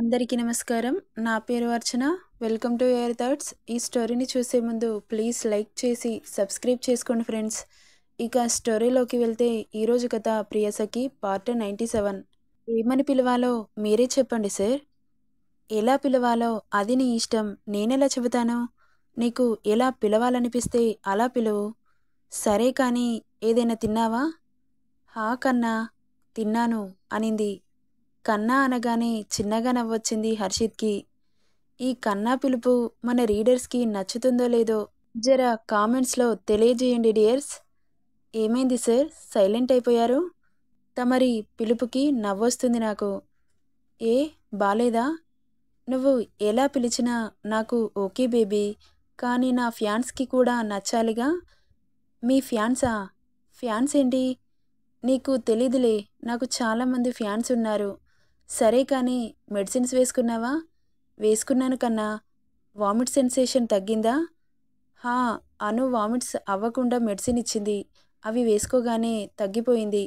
అందరికీ నమస్కారం నా పేరు Archana welcome to Air Thoughts ఈ స్టోరీని చూసే ముందు ప్లీజ్ లైక్ చేసి సబ్స్క్రైబ్ చేసుకోండి ఫ్రెండ్స్ ఇక స్టోరీలోకి వెళ్తే ఈరోజు కథ ప్రియసకి పార్ట్ నైంటీ సెవెన్ ఏమని పిలవాలో మీరే చెప్పండి సార్ ఎలా పిలవాలో అది నీ ఇష్టం నేనెలా చెబుతాను నీకు ఎలా పిలవాలనిపిస్తే అలా పిలువు సరే కానీ ఏదైనా తిన్నావా హా కన్నా తిన్నాను అనింది కన్నా అనగానే చిన్నగా నవ్వొచ్చింది హర్షిత్కి ఈ కన్నా పిలుపు మన రీడర్స్కి నచ్చుతుందో లేదో జర కామెంట్స్లో తెలియజేయండి డియర్స్ ఏమైంది సార్ సైలెంట్ అయిపోయారు తమరి పిలుపుకి నవ్వొస్తుంది నాకు ఏ బాలేదా నువ్వు ఎలా పిలిచినా నాకు ఓకే బేబీ కానీ నా ఫ్యాన్స్కి కూడా నచ్చాలిగా మీ ఫ్యాన్సా ఫ్యాన్స్ ఏంటి నీకు తెలీదులే నాకు చాలామంది ఫ్యాన్స్ ఉన్నారు సరే కానీ మెడిసిన్స్ వేసుకున్నావా వేసుకున్నాను కన్నా వామిట్ సెన్సేషన్ తగ్గిందా హా అను వామిట్స్ అవ్వకుండా మెడిసిన్ ఇచ్చింది అవి వేసుకోగానే తగ్గిపోయింది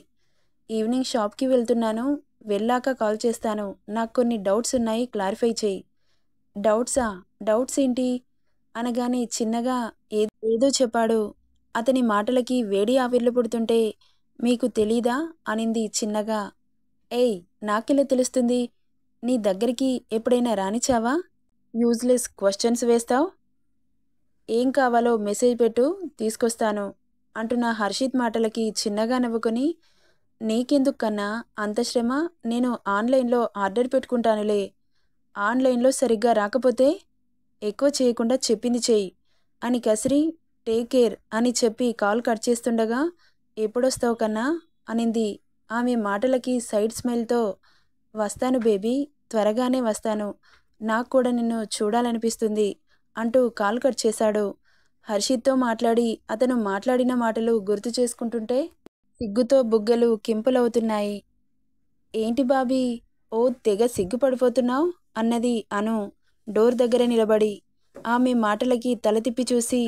ఈవినింగ్ షాప్కి వెళ్తున్నాను వెళ్ళాక కాల్ చేస్తాను నాకు కొన్ని డౌట్స్ ఉన్నాయి క్లారిఫై చేయి డౌట్సా డౌట్స్ ఏంటి అనగానే చిన్నగా ఏదో చెప్పాడు అతని మాటలకి వేడి ఆవిర్లు పుడుతుంటే మీకు తెలీదా అనింది చిన్నగా ఏయ్ నాకెలా తెలుస్తుంది నీ దగ్గరికి ఎప్పుడైనా రానిచ్చావా యూజ్లెస్ క్వశ్చన్స్ వేస్తావు ఏం కావాలో మెసేజ్ పెట్టు తీసుకొస్తాను అంటున్న హర్షిత్ మాటలకి చిన్నగా నవ్వుకొని నీకెందుకు కన్నా అంత శ్రమ నేను ఆన్లైన్లో ఆర్డర్ పెట్టుకుంటానులే ఆన్లైన్లో సరిగ్గా రాకపోతే ఎక్కువ చేయకుండా చెప్పింది చేయి అని కసిరి టేక్ కేర్ అని చెప్పి కాల్ కట్ చేస్తుండగా ఎప్పుడొస్తావు కన్నా అనింది ఆమె మాటలకి సైడ్ స్మైల్తో వస్తాను బేబీ త్వరగానే వస్తాను నాకు కూడా నిన్ను చూడాలనిపిస్తుంది అంటూ కాల్ కట్ చేశాడు హర్షిత్తో మాట్లాడి అతను మాట్లాడిన మాటలు గుర్తు చేసుకుంటుంటే సిగ్గుతో బుగ్గలు కింపులవుతున్నాయి ఏంటి బాబీ ఓ తెగ సిగ్గుపడిపోతున్నావు అన్నది అను డోర్ దగ్గర నిలబడి ఆమె మాటలకి తల తిప్పి చూసి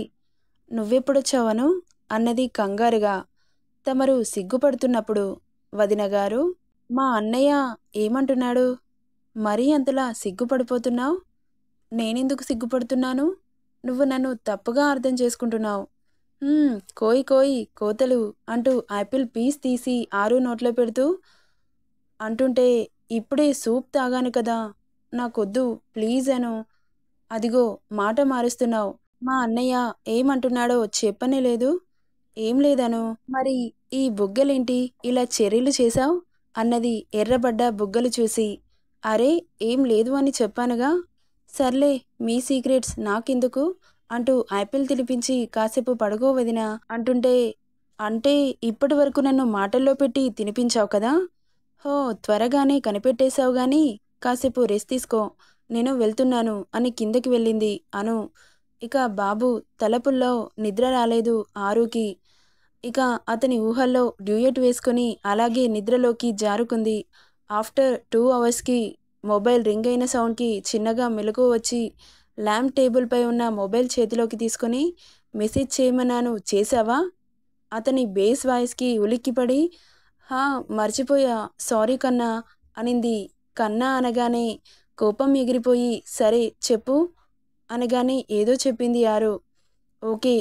నువ్వెప్పుడొచ్చావను అన్నది కంగారుగా తమరు సిగ్గుపడుతున్నప్పుడు వదిన గారు మా అన్నయ్య ఏమంటున్నాడు మరీ అంతలా సిగ్గుపడిపోతున్నావు నేనెందుకు సిగ్గుపడుతున్నాను నువ్వు నన్ను తప్పుగా అర్థం చేసుకుంటున్నావు కోయి కోయి కోతలు అంటూ ఆపిల్ పీస్ తీసి ఆరు నోట్లో పెడుతూ అంటుంటే ఇప్పుడే సూప్ తాగాను కదా నాకొద్దు ప్లీజ్ అను అదిగో మాట మారుస్తున్నావు మా అన్నయ్య ఏమంటున్నాడో చెప్పనే లేదు ఏం లేదను మరి ఈ బుగ్గలేంటి ఇలా చెర్రీలు చేశావు అన్నది ఎర్రబడ్డ బుగ్గలు చూసి అరే ఏం లేదు అని చెప్పానుగా సర్లే మీ సీక్రెట్స్ నాకెందుకు అంటూ యాపిల్ తినిపించి కాసేపు పడుకోవదినా అంటుంటే అంటే ఇప్పటి వరకు నన్ను మాటల్లో పెట్టి తినిపించావు కదా హో త్వరగానే కనిపెట్టేశావు గాని కాసేపు రెస్ట్ తీసుకో నేను వెళ్తున్నాను అని కిందకి వెళ్ళింది అను ఇక బాబు తలపుల్లో నిద్ర రాలేదు ఆరుకి ఇక అతని ఊహల్లో డ్యూయట్ వేసుకుని అలాగే నిద్రలోకి జారుకుంది ఆఫ్టర్ టూ అవర్స్కి మొబైల్ రింగ్ అయిన సౌండ్కి చిన్నగా మెలకు వచ్చి ల్యాంప్ టేబుల్పై ఉన్న మొబైల్ చేతిలోకి తీసుకొని మెసేజ్ చేయమన్నాను చేశావా అతని బేస్ వాయిస్కి ఉలిక్కిపడి హా మర్చిపోయా సారీ కన్నా అనింది కన్నా అనగానే కోపం ఎగిరిపోయి సరే చెప్పు అనగానే ఏదో చెప్పింది యారు ఓకే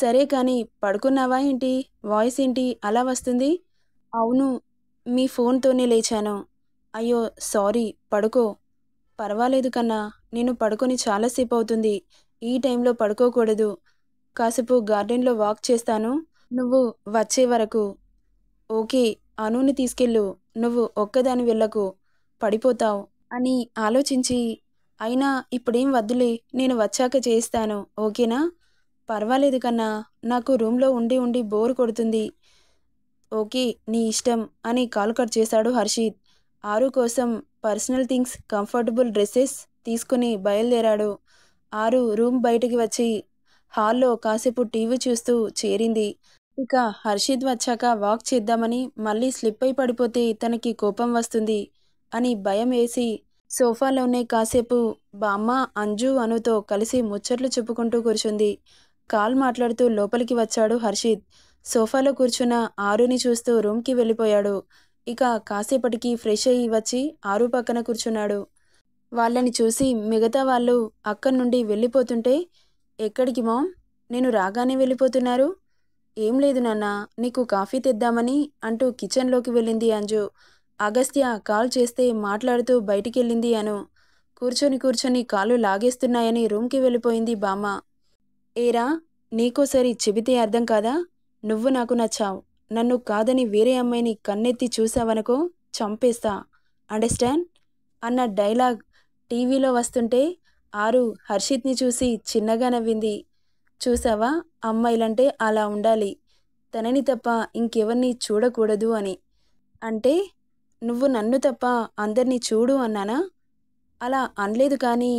సరే కానీ పడుకున్నావా ఏంటి వాయిస్ ఏంటి అలా వస్తుంది అవును మీ ఫోన్తోనే లేచాను అయ్యో సారీ పడుకో పర్వాలేదు కన్నా నేను పడుకొని చాలాసేపు అవుతుంది ఈ టైంలో పడుకోకూడదు కాసేపు గార్డెన్లో వాక్ చేస్తాను నువ్వు వచ్చే వరకు ఓకే అనుని తీసుకెళ్ళు నువ్వు ఒక్కదాని వెళ్ళకు పడిపోతావు అని ఆలోచించి అయినా ఇప్పుడేం వద్దులే నేను వచ్చాక చేస్తాను ఓకేనా పర్వాలేదు కన్నా నాకు రూమ్లో ఉండి ఉండి బోర్ కొడుతుంది ఓకే నీ ఇష్టం అని కాల్ కట్ చేశాడు హర్షిత్ ఆరు కోసం పర్సనల్ థింగ్స్ కంఫర్టబుల్ డ్రెస్సెస్ తీసుకుని బయలుదేరాడు ఆరు రూమ్ బయటికి వచ్చి హాల్లో కాసేపు టీవీ చూస్తూ చేరింది ఇక హర్షిత్ వచ్చాక వాక్ చేద్దామని మళ్ళీ స్లిప్ అయి పడిపోతే తనకి కోపం వస్తుంది అని భయం వేసి సోఫాలోనే కాసేపు బామ్మ అంజు అనుతో కలిసి ముచ్చట్లు చెప్పుకుంటూ కూర్చుంది కాల్ మాట్లాడుతూ లోపలికి వచ్చాడు హర్షిత్ సోఫాలో కూర్చున్న ఆరుని చూస్తూ రూమ్కి వెళ్ళిపోయాడు ఇక కాసేపటికి ఫ్రెష్ అయ్యి వచ్చి ఆరు పక్కన కూర్చున్నాడు వాళ్ళని చూసి మిగతా వాళ్ళు అక్కడి నుండి వెళ్ళిపోతుంటే ఎక్కడికి మామ్ నేను రాగానే వెళ్ళిపోతున్నారు ఏం లేదు నాన్న నీకు కాఫీ తెద్దామని అంటూ కిచెన్లోకి వెళ్ళింది అంజు అగస్త్య కాల్ చేస్తే మాట్లాడుతూ బయటికెళ్ళింది అను కూర్చొని కూర్చొని కాళ్ళు లాగేస్తున్నాయని రూమ్కి వెళ్ళిపోయింది బామ్మ ఏరా నీకోసారి చెబితే అర్థం కాదా నువ్వు నాకు నచ్చావు నన్ను కాదని వేరే అమ్మాయిని కన్నెత్తి చూసావనుకో చంపేస్తా అండర్స్టాండ్ అన్న డైలాగ్ టీవీలో వస్తుంటే ఆరు హర్షిత్ని చూసి చిన్నగా నవ్వింది చూసావా అమ్మాయిలంటే అలా ఉండాలి తనని తప్ప ఇంకెవరిని చూడకూడదు అని అంటే నువ్వు నన్ను తప్ప అందరినీ చూడు అన్నానా అలా అనలేదు కానీ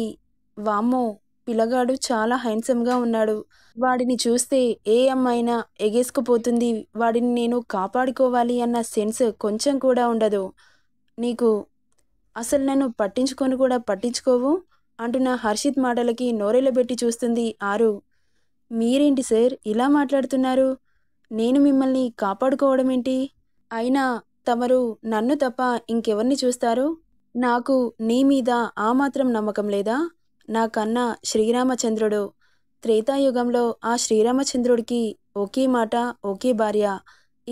వామ్మో పిల్లగాడు చాలా హైన్సమ్గా ఉన్నాడు వాడిని చూస్తే ఏ అమ్మాయినా ఎగేసుకుపోతుంది వాడిని నేను కాపాడుకోవాలి అన్న సెన్స్ కొంచెం కూడా ఉండదు నీకు అసలు నన్ను పట్టించుకొని కూడా పట్టించుకోవు అంటున్న హర్షిత్ మాటలకి పెట్టి చూస్తుంది ఆరు మీరేంటి సార్ ఇలా మాట్లాడుతున్నారు నేను మిమ్మల్ని కాపాడుకోవడం ఏంటి అయినా తమరు నన్ను తప్ప ఇంకెవర్ని చూస్తారు నాకు నీ మీద ఆ మాత్రం నమ్మకం లేదా నాకన్నా శ్రీరామచంద్రుడు త్రేతాయుగంలో ఆ శ్రీరామచంద్రుడికి ఒకే మాట ఒకే భార్య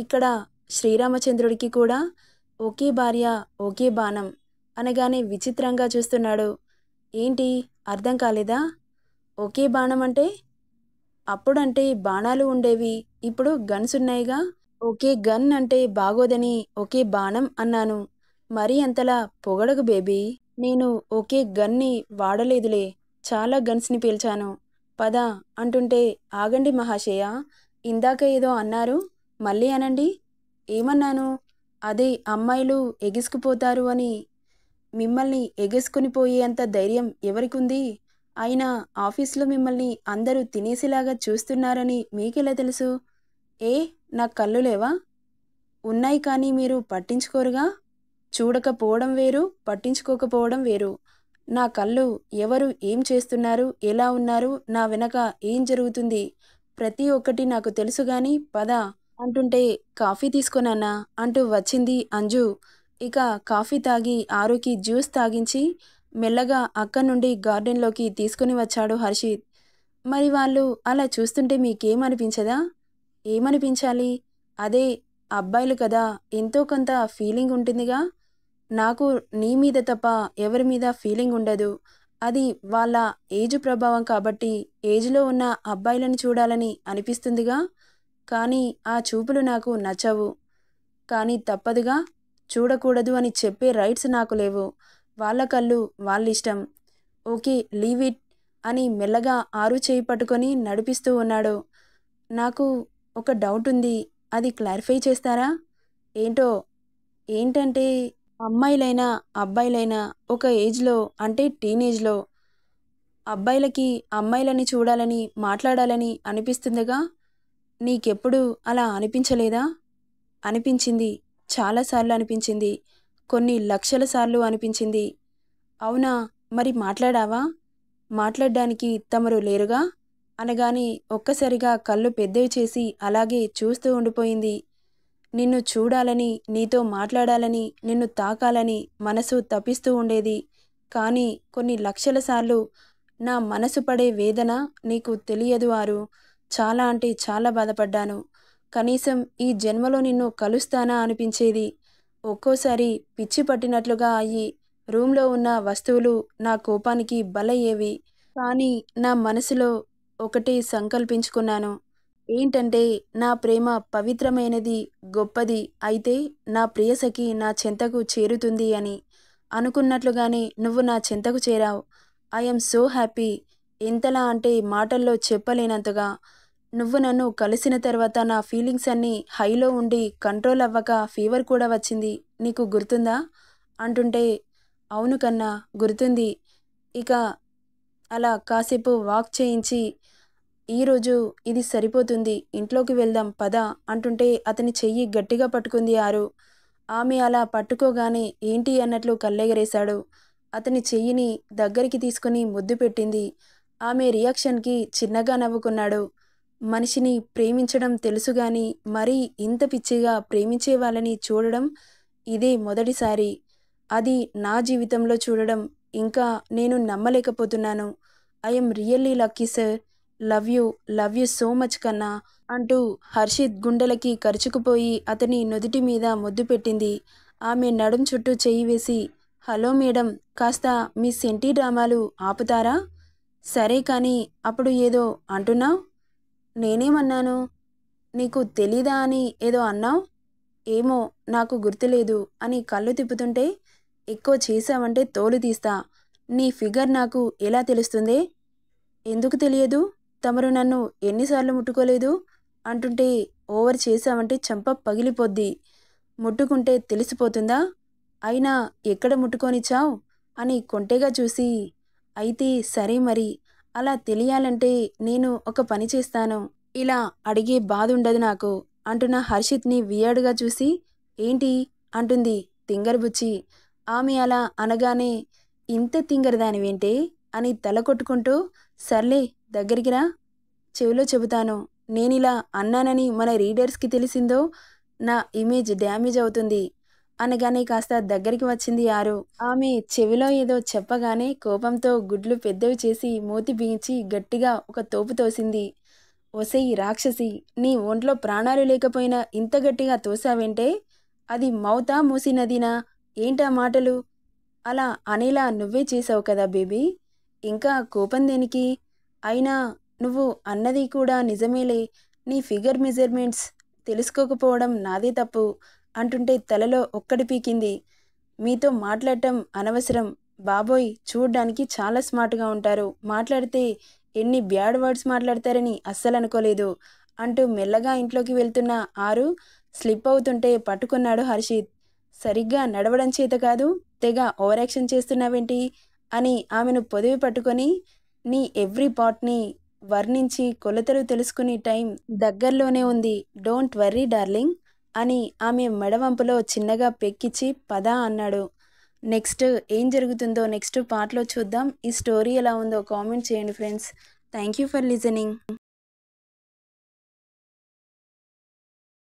ఇక్కడ శ్రీరామచంద్రుడికి కూడా ఒకే భార్య ఒకే బాణం అనగానే విచిత్రంగా చూస్తున్నాడు ఏంటి అర్థం కాలేదా ఒకే బాణం అంటే అప్పుడంటే బాణాలు ఉండేవి ఇప్పుడు గన్స్ ఉన్నాయిగా ఒకే గన్ అంటే బాగోదని ఒకే బాణం అన్నాను మరీ అంతలా పొగడకు బేబీ నేను ఒకే గన్ని వాడలేదులే చాలా గన్స్ని పీల్చాను పద అంటుంటే ఆగండి మహాశయ ఇందాక ఏదో అన్నారు మళ్ళీ అనండి ఏమన్నాను అదే అమ్మాయిలు ఎగిసుకుపోతారు అని మిమ్మల్ని ఎగేసుకుని పోయేంత ధైర్యం ఎవరికుంది అయినా ఆఫీస్లో మిమ్మల్ని అందరూ తినేసేలాగా చూస్తున్నారని మీకెలా తెలుసు ఏ నాకు కళ్ళు లేవా ఉన్నాయి కానీ మీరు పట్టించుకోరుగా చూడకపోవడం వేరు పట్టించుకోకపోవడం వేరు నా కళ్ళు ఎవరు ఏం చేస్తున్నారు ఎలా ఉన్నారు నా వెనక ఏం జరుగుతుంది ప్రతి ఒక్కటి నాకు తెలుసు గాని పద అంటుంటే కాఫీ తీసుకున్నానా అంటూ వచ్చింది అంజు ఇక కాఫీ తాగి ఆరుకి జ్యూస్ తాగించి మెల్లగా అక్క నుండి గార్డెన్లోకి తీసుకుని వచ్చాడు హర్షిత్ మరి వాళ్ళు అలా చూస్తుంటే మీకేమనిపించదా ఏమనిపించాలి అదే అబ్బాయిలు కదా ఎంతో కొంత ఫీలింగ్ ఉంటుందిగా నాకు నీ మీద తప్ప ఎవరి మీద ఫీలింగ్ ఉండదు అది వాళ్ళ ఏజ్ ప్రభావం కాబట్టి ఏజ్లో ఉన్న అబ్బాయిలను చూడాలని అనిపిస్తుందిగా కానీ ఆ చూపులు నాకు నచ్చవు కానీ తప్పదుగా చూడకూడదు అని చెప్పే రైట్స్ నాకు లేవు వాళ్ళ కళ్ళు వాళ్ళిష్టం ఓకే లీవ్ ఇట్ అని మెల్లగా ఆరు చేయి పట్టుకొని నడిపిస్తూ ఉన్నాడు నాకు ఒక డౌట్ ఉంది అది క్లారిఫై చేస్తారా ఏంటో ఏంటంటే అమ్మాయిలైనా అబ్బాయిలైనా ఒక ఏజ్లో అంటే టీనేజ్లో అబ్బాయిలకి అమ్మాయిలని చూడాలని మాట్లాడాలని అనిపిస్తుందిగా నీకెప్పుడు అలా అనిపించలేదా అనిపించింది చాలాసార్లు అనిపించింది కొన్ని లక్షల సార్లు అనిపించింది అవునా మరి మాట్లాడావా మాట్లాడడానికి తమరు లేరుగా అనగాని ఒక్కసారిగా కళ్ళు పెద్దవి చేసి అలాగే చూస్తూ ఉండిపోయింది నిన్ను చూడాలని నీతో మాట్లాడాలని నిన్ను తాకాలని మనసు తపిస్తూ ఉండేది కానీ కొన్ని లక్షల సార్లు నా మనసు పడే వేదన నీకు తెలియదు వారు చాలా అంటే చాలా బాధపడ్డాను కనీసం ఈ జన్మలో నిన్ను కలుస్తానా అనిపించేది ఒక్కోసారి పిచ్చి పట్టినట్లుగా అయ్యి రూమ్లో ఉన్న వస్తువులు నా కోపానికి బలయ్యేవి కానీ నా మనసులో ఒకటి సంకల్పించుకున్నాను ఏంటంటే నా ప్రేమ పవిత్రమైనది గొప్పది అయితే నా ప్రియసఖి నా చెంతకు చేరుతుంది అని అనుకున్నట్లుగానే నువ్వు నా చెంతకు చేరావు ఐఎమ్ సో హ్యాపీ ఎంతలా అంటే మాటల్లో చెప్పలేనంతగా నువ్వు నన్ను కలిసిన తర్వాత నా ఫీలింగ్స్ అన్నీ హైలో ఉండి కంట్రోల్ అవ్వక ఫీవర్ కూడా వచ్చింది నీకు గుర్తుందా అంటుంటే అవును కన్నా గుర్తుంది ఇక అలా కాసేపు వాక్ చేయించి ఈరోజు ఇది సరిపోతుంది ఇంట్లోకి వెళ్దాం పద అంటుంటే అతని చెయ్యి గట్టిగా పట్టుకుంది ఆరు ఆమె అలా పట్టుకోగానే ఏంటి అన్నట్లు కళ్ళెగరేశాడు అతని చెయ్యిని దగ్గరికి తీసుకుని ముద్దు పెట్టింది ఆమె రియాక్షన్కి చిన్నగా నవ్వుకున్నాడు మనిషిని ప్రేమించడం తెలుసు కానీ మరీ ఇంత పిచ్చిగా ప్రేమించే వాళ్ళని చూడడం ఇదే మొదటిసారి అది నా జీవితంలో చూడడం ఇంకా నేను నమ్మలేకపోతున్నాను I'm really lucky sir love you love you so much కన్నా అంటూ హర్షిత్ గుండెలకి కరుచుకుపోయి అతని నుదుటి మీద ముద్దు పెట్టింది ఆమె నడుం చుట్టూ చేయి వేసి హలో మేడం కాస్త మీ సెంటి డ్రామాలు ఆపుతారా సరే కానీ అప్పుడు ఏదో అంటున్నావు నేనేమన్నాను నీకు తెలీదా అని ఏదో అన్నావు ఏమో నాకు గుర్తులేదు అని కళ్ళు తిప్పుతుంటే ఎక్కువ చేశావంటే తోలు తీస్తా నీ ఫిగర్ నాకు ఎలా తెలుస్తుంది ఎందుకు తెలియదు తమరు నన్ను ఎన్నిసార్లు ముట్టుకోలేదు అంటుంటే ఓవర్ చేశామంటే చంప పగిలిపోద్ది ముట్టుకుంటే తెలిసిపోతుందా అయినా ఎక్కడ ముట్టుకోనిచ్చావు అని కొంటేగా చూసి అయితే సరే మరి అలా తెలియాలంటే నేను ఒక పని చేస్తాను ఇలా అడిగే బాధ ఉండదు నాకు అంటున్న హర్షిత్ని వియాడుగా చూసి ఏంటి అంటుంది తింగరబుచ్చి ఆమె అలా అనగానే ఇంత తింగరదానివేంటే అని తల కొట్టుకుంటూ సర్లే దగ్గరికి రా చెవిలో చెబుతాను నేనిలా అన్నానని మన రీడర్స్కి తెలిసిందో నా ఇమేజ్ డ్యామేజ్ అవుతుంది అనగానే కాస్త దగ్గరికి వచ్చింది ఆరు ఆమె చెవిలో ఏదో చెప్పగానే కోపంతో గుడ్లు పెద్దవి చేసి మూతి బిగించి గట్టిగా ఒక తోపు తోసింది ఒసేయి రాక్షసి నీ ఒంట్లో ప్రాణాలు లేకపోయినా ఇంత గట్టిగా తోసావేంటే అది మౌతా మూసినదినా ఏంటా మాటలు అలా అనేలా నువ్వే చేసావు కదా బేబీ ఇంకా కోపం దేనికి అయినా నువ్వు అన్నది కూడా నిజమేలే నీ ఫిగర్ మెజర్మెంట్స్ తెలుసుకోకపోవడం నాదే తప్పు అంటుంటే తలలో ఒక్కడి పీకింది మీతో మాట్లాడటం అనవసరం బాబోయ్ చూడ్డానికి చాలా స్మార్ట్గా ఉంటారు మాట్లాడితే ఎన్ని బ్యాడ్ వర్డ్స్ మాట్లాడతారని అస్సలు అనుకోలేదు అంటూ మెల్లగా ఇంట్లోకి వెళ్తున్న ఆరు స్లిప్ అవుతుంటే పట్టుకున్నాడు హర్షిత్ సరిగ్గా నడవడం చేత కాదు తెగ ఓవరాక్షన్ చేస్తున్నావేంటి అని ఆమెను పొదివి పట్టుకొని నీ ఎవ్రీ పార్ట్ని వర్ణించి కొలతలు తెలుసుకునే టైం దగ్గరలోనే ఉంది డోంట్ వర్రీ డార్లింగ్ అని ఆమె మెడవంపులో చిన్నగా పెక్కిచ్చి పదా అన్నాడు నెక్స్ట్ ఏం జరుగుతుందో నెక్స్ట్ పార్ట్లో చూద్దాం ఈ స్టోరీ ఎలా ఉందో కామెంట్ చేయండి friends thank you for listening